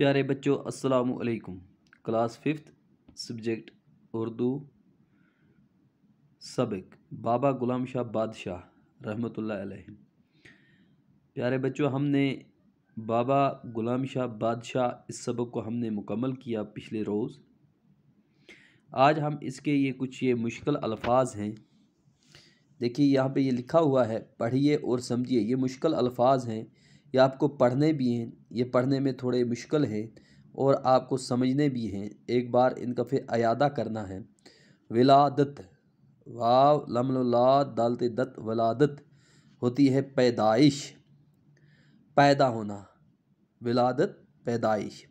प्यारे बच्चों अस्सलाम वालेकुम क्लास फिफ्थ सब्जेक्ट उर्दू सबक बाबा गुलाम शाह बादशाह रहमतुल्लाह अलैहि प्यारे बच्चों हमने बाबा गुलाम शाह बादशाह इस सबक को हमने मुकम्मल किया पिछले रोज़ आज हम इसके ये कुछ ये मुश्किल अल्फाज हैं देखिए यहाँ पे ये लिखा हुआ है पढ़िए और समझिए ये मुश्किल अल्फाज हैं या आपको पढ़ने भी हैं ये पढ़ने में थोड़े मुश्किल हैं और आपको समझने भी हैं एक बार इनका फिर अयादा करना है विलादत वाव लमला दालत दत्त वलादत होती है पैदाइश पैदा होना विलादत पैदाइश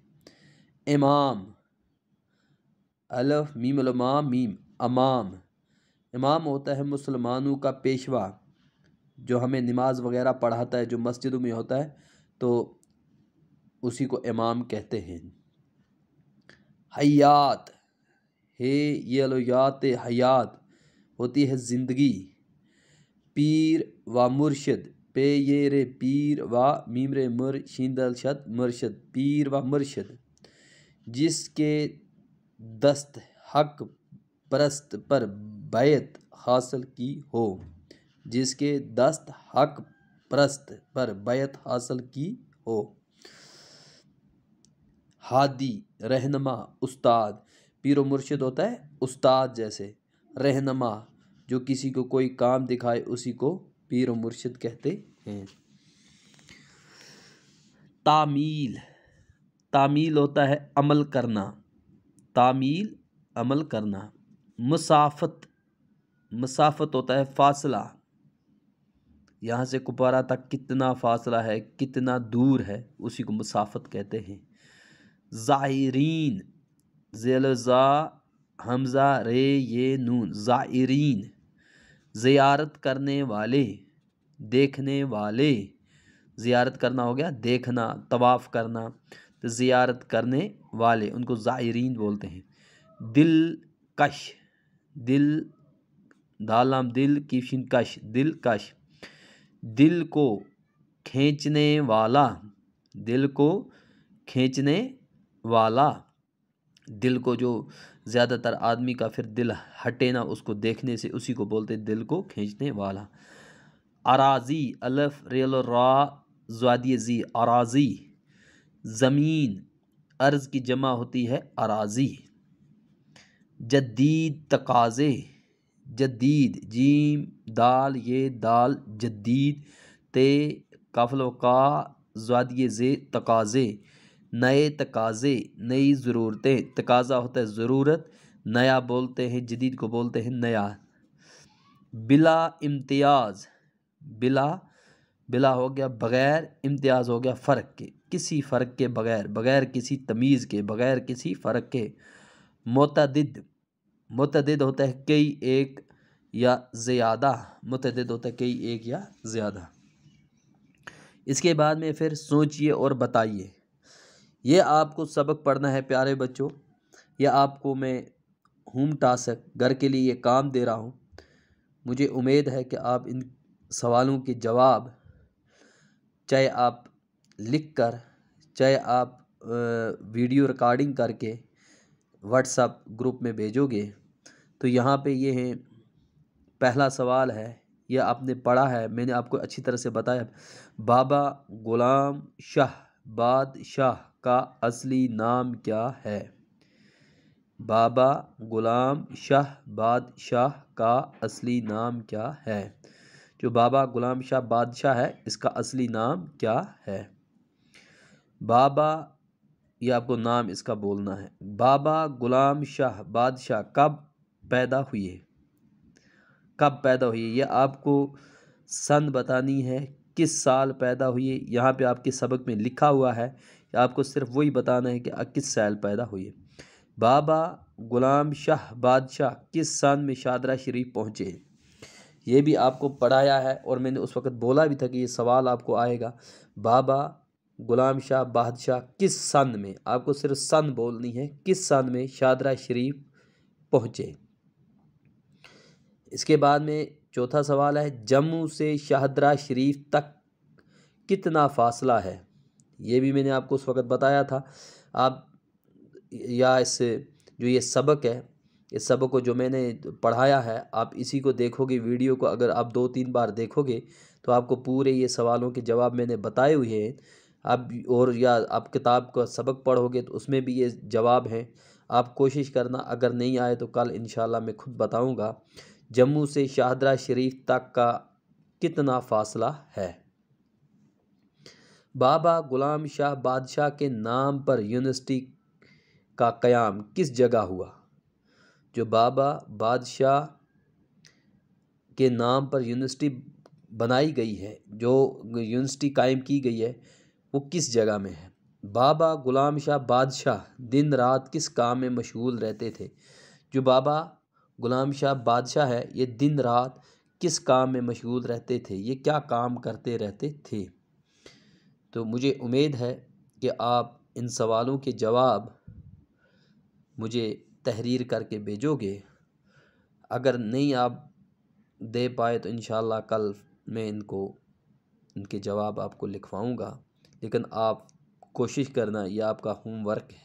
इमाम अलफ मीम मीम अमाम इमाम होता है मुसलमानों का पेशवा जो हमें नमाज़ वगैरह पढ़ाता है जो मस्जिदों में होता है तो उसी को इमाम कहते हैं हयात हे ये यात हयात होती है ज़िंदगी पीर व मुर्शद पे ये रे पीर व मीम रे मुर शींदल शत मुर्शद पीर व मुर्शद जिसके दस्त हक परस्त पर बैत हासिल की हो जिसके दस्त हक प्रस्त पर बैत हासिल की हो हादी रहनमा उस्ताद पीर मुर्शिद होता है उस्ताद जैसे रहनमा जो किसी को कोई काम दिखाए उसी को पीर मुर्शिद कहते हैं तामील तामील होता है अमल करना तामील अमल करना मुसाफत मुसाफत होता है फासला यहाँ से कुपारा तक कितना फासला है कितना दूर है उसी को मुसाफत कहते हैं ज़ाहिरीन जेल ज़ा हमज़ा रे ये नून ज़ायरीन ज़ियारत करने वाले देखने वाले ज़ियारत करना हो गया देखना तवाफ़ करना तो ज़ियारत करने वाले उनको ज़ायरीन बोलते हैं दिल कश दिल दालाम दिल की शिनकश दिल कश दिल को खींचने वाला दिल को खींचने वाला दिल को जो ज़्यादातर आदमी का फिर दिल हटे ना उसको देखने से उसी को बोलते दिल को खींचने वाला अराजी अलफ रेल रा जी अराजी ज़मीन अर्ज़ की जमा होती है अराजी जदीद तकाज़े जदीद जीम दाल ये दाल जदीद ते काफल का जादिय जे तकाज़े नए तकाज़े नई ज़रूरतें तकाज़ा होता है ज़रूरत नया बोलते हैं जदीद को बोलते हैं नया बिला इम्तियाज़ बिला बिला हो गया बग़ैर इम्तियाज़ हो गया फ़र्क के किसी फ़र्क के बग़ैर बग़ैर किसी तमीज़ के बग़ैर किसी फ़र्क के मतदद मुतद होता है कई एक या ज़्यादा मुतद होता है कई एक या ज़्यादा इसके बाद में फिर सोचिए और बताइए यह आपको सबक पढ़ना है प्यारे बच्चों या आपको मैं होम टास्क घर के लिए ये काम दे रहा हूँ मुझे उम्मीद है कि आप इन सवालों के जवाब चाहे आप लिख कर चाहे आप वीडियो रिकॉर्डिंग करके व्हाट्सअप ग्रुप में भेजोगे तो यहाँ पे ये है पहला सवाल है यह आपने पढ़ा है मैंने आपको अच्छी तरह से बताया बाबा ग़ुलाम शाह बादशाह का असली नाम क्या है बाबा ग़ुलाम शाह बादशाह का असली नाम क्या है जो बाबा ग़ुलाम शाह बादशाह है इसका असली नाम क्या है बाबा ये आपको नाम इसका बोलना है बाबा गुलाम शाह बादशाह कब पैदा हुई है कब पैदा हुई है ये आपको सन बतानी है किस साल पैदा हुई है यहाँ पे आपके सबक में लिखा हुआ है आपको सिर्फ वही बताना है कि किस साल पैदा हुई है बाबा गुलाम शाह बादशाह किस सन में शादरा शरीफ पहुँचे हैं ये भी आपको पढ़ाया है और मैंने उस वक्त बोला भी था कि ये सवाल आपको आएगा बाबा गुलाम शाह बादशाह किस सन में आपको सिर्फ सन बोलनी है किस सन में शादरा शरीफ पहुँचे इसके बाद में चौथा सवाल है जम्मू से शाहदरा शरीफ तक कितना फासला है ये भी मैंने आपको उस वक़्त बताया था आप या इस जो ये सबक है इस सबक को जो मैंने पढ़ाया है आप इसी को देखोगे वीडियो को अगर आप दो तीन बार देखोगे तो आपको पूरे ये सवालों के जवाब मैंने बताए हुए हैं आप और या आप किताब का सबक पढ़ोगे तो उसमें भी ये जवाब हैं आप कोशिश करना अगर नहीं आए तो कल इन मैं खुद बताऊँगा जम्मू से शाहदरा शरीफ तक का कितना फासला है बाबा ग़ुलाम शाह बादशाह के नाम पर यूनिवर्सिटी का क़याम किस जगह हुआ जो बाबा बादशाह के नाम पर यूनिवर्सिटी बनाई गई है जो यूनिवर्सिटी कायम की गई है वो किस जगह में है बाबा ग़ुलाम शाह बादशाह दिन रात किस काम में मशगूल रहते थे जो बाबा ग़ुलाम शाह बादशाह है ये दिन रात किस काम में मशगूल रहते थे ये क्या काम करते रहते थे तो मुझे उम्मीद है कि आप इन सवालों के जवाब मुझे तहरीर करके भेजोगे अगर नहीं आप दे पाए तो इन कल मैं इनको इनके जवाब आपको लिखवाऊँगा लेकिन आप कोशिश करना यह आपका होमवर्क है